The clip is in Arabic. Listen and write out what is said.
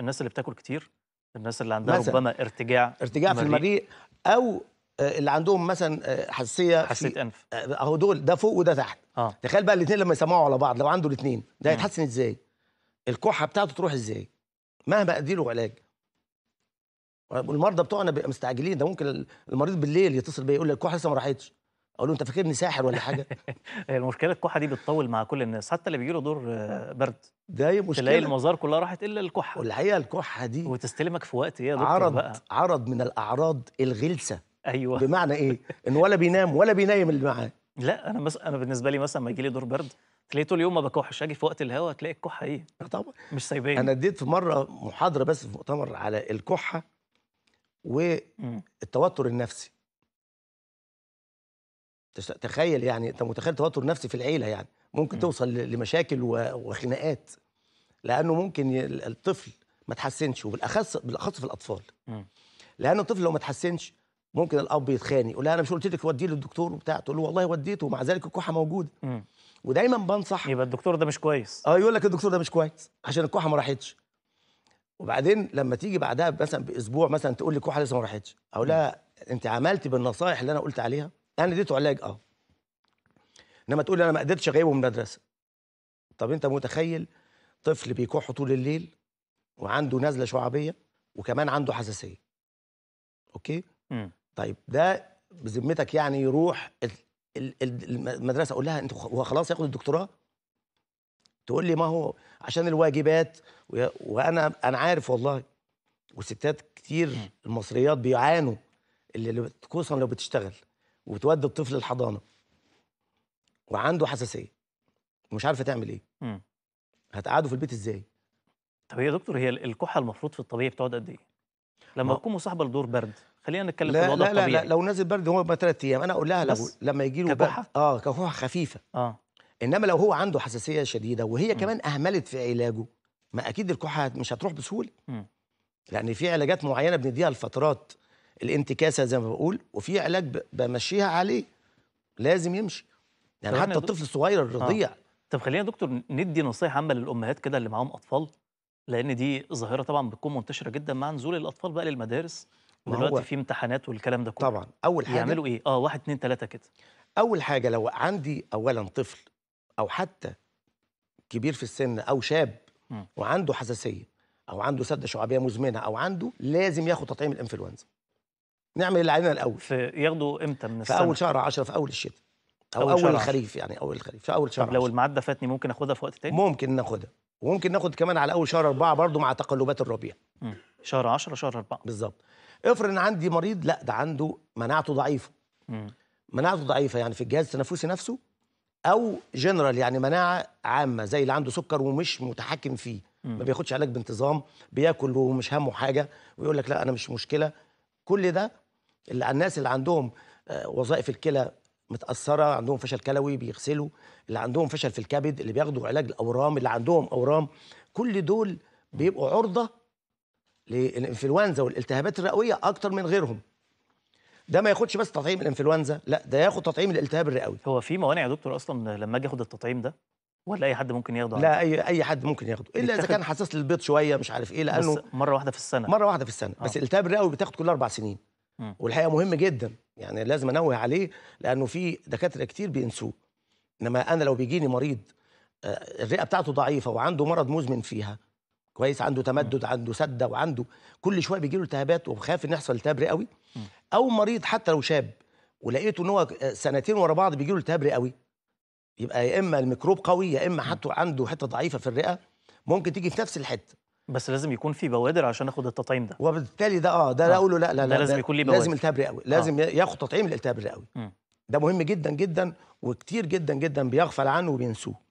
الناس اللي بتاكل كتير الناس اللي عندها مثلاً ربما ارتجاع ارتجاع في المريء او آه، اللي عندهم مثلا آه، حساسيه حساسيه انف آه، اهو دول ده فوق وده تحت آه. تخيل بقى الاثنين لما يسمعوا على بعض لو عنده الاثنين ده هيتحسن ازاي الكحه بتاعته تروح ازاي مهما اديله علاج والمرضى بتوعنا بيبقى مستعجلين ده ممكن المريض بالليل يتصل بيا يقول لي الكحه لسه ما راحتش اقول له انت فاكرني ساحر ولا حاجه المشكله الكحه دي بتطول مع كل الناس حتى اللي بيجي له دور آه، آه. برد ده هي مشكله تلاقي المزار كلها راحت الا الكحه والحقيقه الكحه دي وتستلمك في وقت ايه يا دكتور عرض بقى. عرض من الاعراض الغلسه ايوه بمعنى ايه ان ولا بينام ولا بينام اللي معاه لا انا بس انا بالنسبه لي مثلا ما يجي لي دور برد تلاقيه طول اليوم ما بكحش اجي في وقت الهوا تلاقي الكحه ايه طبعا مش سايباني انا اديت في مره محاضره بس في مؤتمر على الكحه والتوتر النفسي تخيل يعني انت متخيل توتر نفسي في العيله يعني ممكن م. توصل لمشاكل وخناقات لانه ممكن الطفل ما تحسنش وبالاخص بالاخص في الاطفال لان الطفل لو ما تحسنش ممكن الاب يتخانق يقول انا مش قلت لك وديه للدكتور وبتاع تقول له والله وديته ومع ذلك الكحه موجوده ودايما بنصح يبقى الدكتور ده مش كويس اه يقول لك الدكتور ده مش كويس عشان الكحه ما راحتش وبعدين لما تيجي بعدها مثلا باسبوع مثلا تقول لي الكحه لسه ما راحتش اقول لها انت عملتي بالنصائح اللي انا قلت عليها انا اديته علاج اه انما تقول انا ما قدرتش اغيبه من المدرسه طب انت متخيل طفل بيكح طول الليل وعنده نزله شعبيه وكمان عنده حساسيه اوكي م. طيب ده بذمتك يعني يروح المدرسه اقول لها انت هو خلاص ياخد الدكتوراه تقول لي ما هو عشان الواجبات وانا انا عارف والله وستات كتير المصريات بيعانوا اللي خصوصا لو بتشتغل وتودي الطفل الحضانه وعنده حساسيه ومش عارفه تعمل ايه مم. هتقعده في البيت ازاي طب يا دكتور هي الكحه المفروض في الطبيعي بتقعد قد ايه لما تكون مصاحبه لدور برد خلينا نتكلم لا في الوضع لا الطبيعي لا لا لو نازل برد هو ثلاث ايام انا اقول لها لو لما يجي له كحه اه كحه خفيفه اه انما لو هو عنده حساسيه شديده وهي مم. كمان اهملت في علاجه ما اكيد الكحه مش هتروح بسهوله م. لان في علاجات معينه بنديها لفترات الانتكاسه زي ما بقول وفي علاج بمشيها عليه لازم يمشي يعني حتى الطفل الصغير آه. الرضيع آه. طب خلينا دكتور ندي نصيحه عامه للامهات كده اللي معاهم اطفال لان دي ظاهره طبعا بتكون منتشره جدا مع نزول الاطفال بقى للمدارس دلوقتي في امتحانات والكلام ده كله طبعا اول حاجه يعملوا ايه اه واحد اتنين تلاته كده اول حاجه لو عندي اولا طفل او حتى كبير في السن او شاب م. وعنده حساسيه او عنده سده شعبيه مزمنه او عنده لازم ياخد تطعيم الانفلونزا نعمل اللي علينا الاول في ياخدوا امتى من السنه في اول شهر 10 في اول الشتاء او اول, أول الخريف يعني اول الخريف في اول شهر طب لو المعده فاتني ممكن اخدها في وقت تاني ممكن ناخدها وممكن ناخد كمان على اول شهر أربعة برضه مع تقلبات الربيع شهر 10 شهر 4 بالظبط افرض ان عندي مريض لا ده عنده مناعته ضعيفه مم. مناعته ضعيفه يعني في الجهاز التنفسي نفسه او جنرال يعني مناعه عامه زي اللي عنده سكر ومش متحكم فيه مم. ما بياخدش علاج بانتظام بياكل ومش همه حاجه ويقول لك لا انا مش مشكله كل ده اللي الناس اللي عندهم آه، وظائف الكلى متاثره عندهم فشل كلوي بيغسلوا اللي عندهم فشل في الكبد اللي بياخدوا علاج الاورام اللي عندهم اورام كل دول بيبقوا عرضه للانفلونزا والالتهابات الرئويه اكتر من غيرهم ده ما ياخدش بس تطعيم الانفلونزا لا ده ياخد تطعيم الالتهاب الرئوي هو في موانع يا دكتور اصلا لما اجي اخد التطعيم ده ولا اي حد ممكن ياخده لا اي اي حد ممكن ياخده الا اذا كان حساس للبيض شويه مش عارف ايه لانه بس مره واحده في السنه مره واحده في السنه آه. بس التهاب الرئوي بتاخد كل اربع سنين والحقيقه مهم جدا يعني لازم انوه عليه لانه في دكاتره كتير بينسوه انما انا لو بيجيني مريض آه، الرئه بتاعته ضعيفه وعنده مرض مزمن فيها كويس عنده تمدد م. عنده سده وعنده كل شويه بيجي له التهابات وبخاف ان يحصل التهاب رئوي او مريض حتى لو شاب ولقيته ان هو آه، سنتين ورا بعض بيجي له التهاب رئوي يبقى يا اما الميكروب قوي يا اما حتى عنده حته ضعيفه في الرئه ممكن تيجي في نفس الحته بس لازم يكون في بوادر عشان اخد التطعيم ده وبالتالي ده اه ده آه، لا لا لا لا لازم يكون ليه بوادر لازم التهاب رئوي آه. لازم آه. ياخد تطعيم الالتهاب الرئوي ده مهم جدا جدا وكتير جدا جدا بيغفل عنه وبينسوه